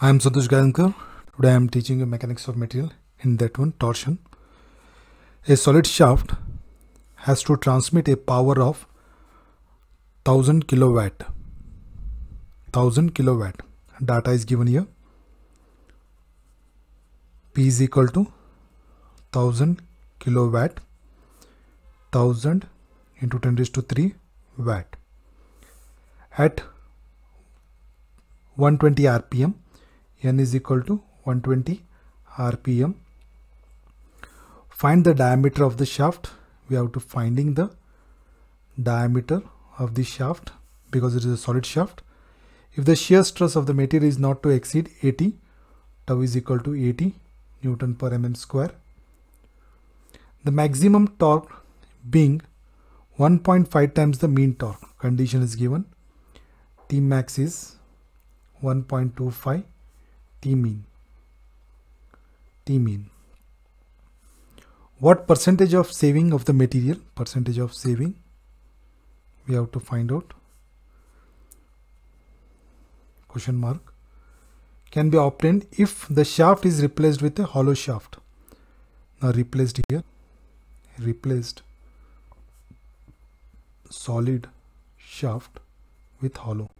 I am Santosh Gadankar. Today I am teaching you mechanics of material. In that one, torsion. A solid shaft has to transmit a power of 1000 kilowatt. 1000 kilowatt. Data is given here. P is equal to 1000 kilowatt. 1000 into 10 raised to 3 watt. At 120 RPM n is equal to 120 rpm find the diameter of the shaft we have to finding the diameter of the shaft because it is a solid shaft if the shear stress of the material is not to exceed 80 tau is equal to 80 newton per mm square the maximum torque being 1.5 times the mean torque condition is given t max is 1.25 timine timine what percentage of saving of the material percentage of saving we have to find out question mark can be obtained if the shaft is replaced with a hollow shaft now replaced here replaced solid shaft with hollow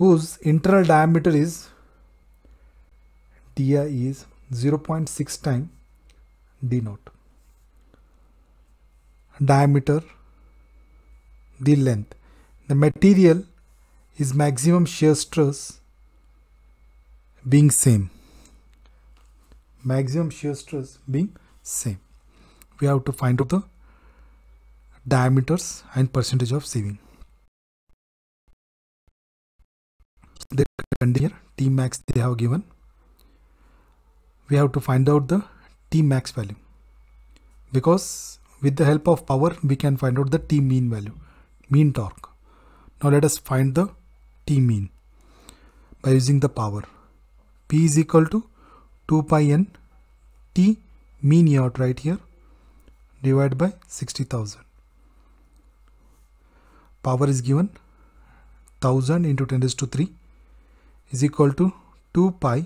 whose internal diameter is di is 0.6 time d naught diameter the length the material is maximum shear stress being same maximum shear stress being same we have to find out the diameters and percentage of saving the condition t max they have given we have to find out the t max value because with the help of power we can find out the t mean value mean torque now let us find the t mean by using the power p is equal to 2 pi n t mean you have here divided by 60,000 power is given 1000 into 10 raised to 3 is equal to 2 pi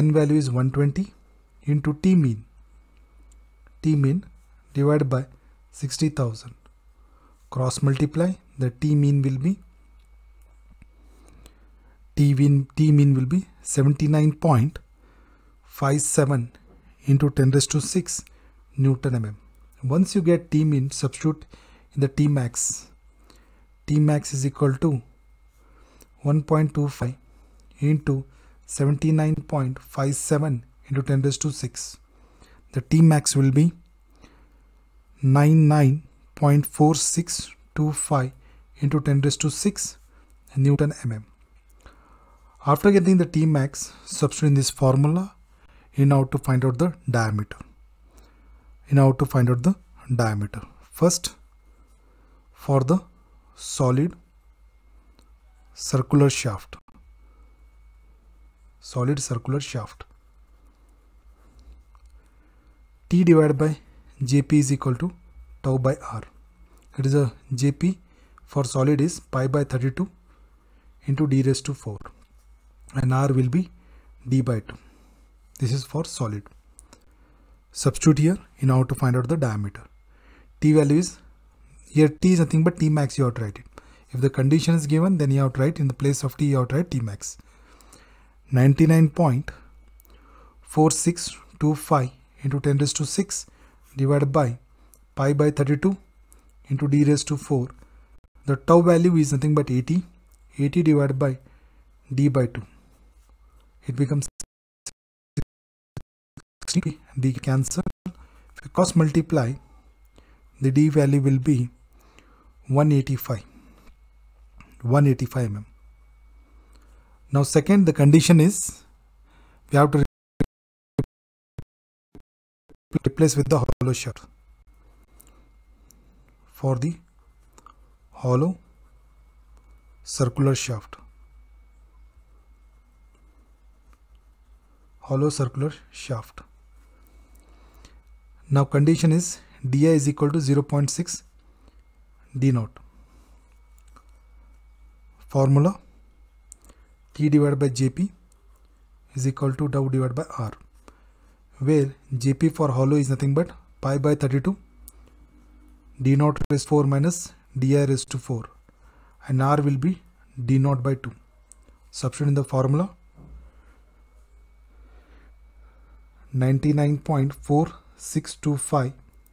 n value is 120 into t mean t mean divided by 60,000 cross multiply the t mean will be t mean, t mean will be 79.57 into 10 raised to 6 newton mm once you get t mean substitute in the t max t max is equal to 1.25 into 79.57 into 10 raised to 6. The T max will be 99.4625 into 10 raised to 6 Newton mm. After getting the max, substitute in this formula in order to find out the diameter. In order to find out the diameter. First, for the solid circular shaft solid circular shaft. T divided by Jp is equal to tau by r. It is a uh, Jp for solid is pi by 32 into d raised to 4 and r will be d by 2. This is for solid. Substitute here in order to find out the diameter. T value is here T is nothing but T max you have to write it. If the condition is given then you have to write in the place of T you have to write T max. 99.4625 into 10 raised to 6 divided by pi by 32 into d raised to 4. The tau value is nothing but 80. 80 divided by d by 2. It becomes 60. d cancel. If you cross multiply, the d value will be 185. 185 mm. Now second the condition is we have to replace with the hollow shaft for the hollow circular shaft. hollow circular shaft. Now condition is Di is equal to 0.6 D naught. Formula T divided by JP is equal to tau divided by R where JP for hollow is nothing but pi by 32 d naught raised 4 minus di raised to 4 and R will be d naught by 2. Substitute in the formula 99.4625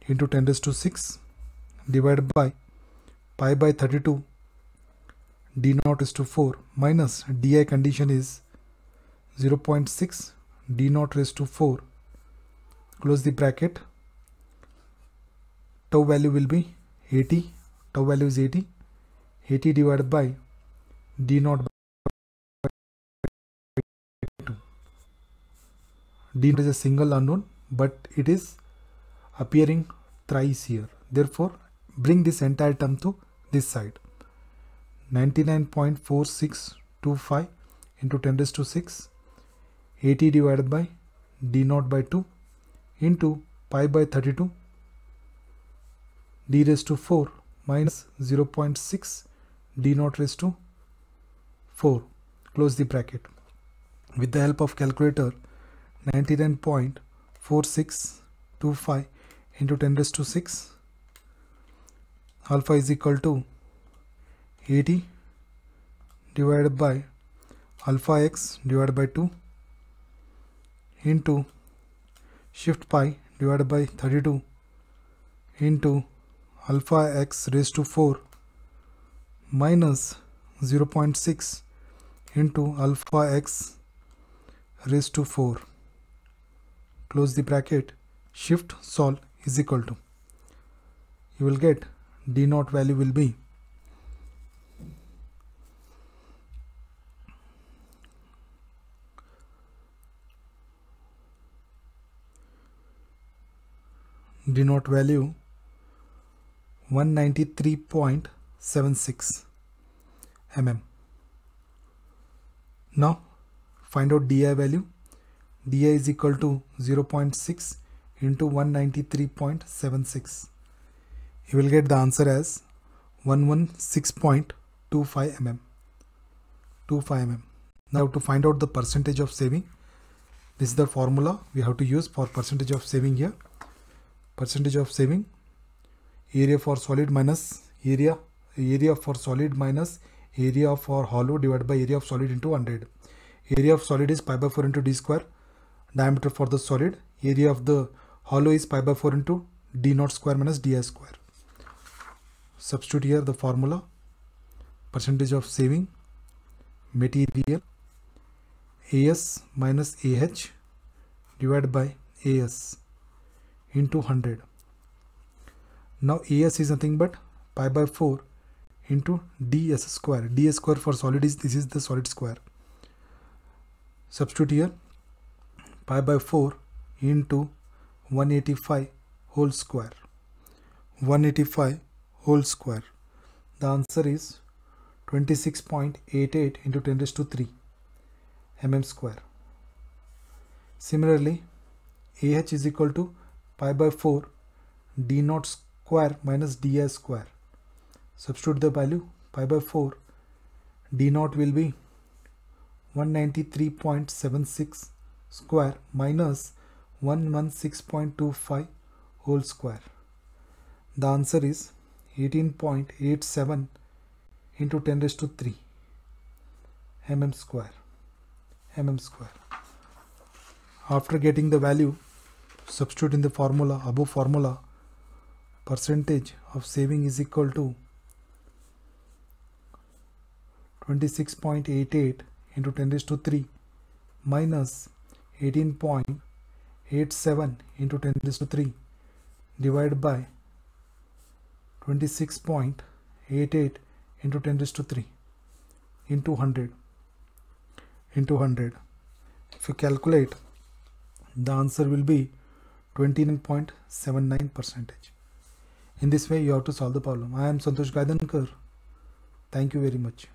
into 10 raised to 6 divided by pi by 32 d naught is to 4 minus di condition is 0 0.6 d naught raised to 4 close the bracket tau value will be 80 tau value is 80 80 divided by d naught d is a single unknown but it is appearing thrice here therefore bring this entire term to this side 99.4625 into 10 raised to 6 80 divided by d naught by 2 into pi by 32 d raised to 4 minus 0.6 d naught raised to 4 close the bracket with the help of calculator 99.4625 into 10 raised to 6 alpha is equal to 80 divided by alpha x divided by 2 into shift pi divided by 32 into alpha x raised to 4 minus 0 0.6 into alpha x raised to 4 close the bracket shift solve is equal to you will get d naught value will be denote value 193.76 mm. Now find out DI value. DI is equal to 0.6 into 193.76. You will get the answer as 116.25 mm. 25 mm. Now to find out the percentage of saving, this is the formula we have to use for percentage of saving here percentage of saving area for solid minus area area for solid minus area for hollow divided by area of solid into 100 area of solid is pi by 4 into d square diameter for the solid area of the hollow is pi by 4 into d naught square minus di square substitute here the formula percentage of saving material as minus ah divided by as into 100. Now AS is nothing but pi by 4 into ds square. ds square for solid is this is the solid square. Substitute here pi by 4 into 185 whole square. 185 whole square. The answer is 26.88 into 10 raised to 3 mm square. Similarly, AH is equal to pi by 4 d naught square minus di square. Substitute the value pi by 4 d naught will be 193.76 square minus 116.25 whole square. The answer is 18.87 into 10 raised to 3 mm square mm square. After getting the value substitute in the formula above formula percentage of saving is equal to 26.88 into 10 raised to 3 minus 18.87 into 10 raised to 3 divided by 26.88 into 10 raised to 3 into 100 into 100 if you calculate the answer will be 29.79 percentage. In this way, you have to solve the problem. I am Santosh Gaidankar. Thank you very much.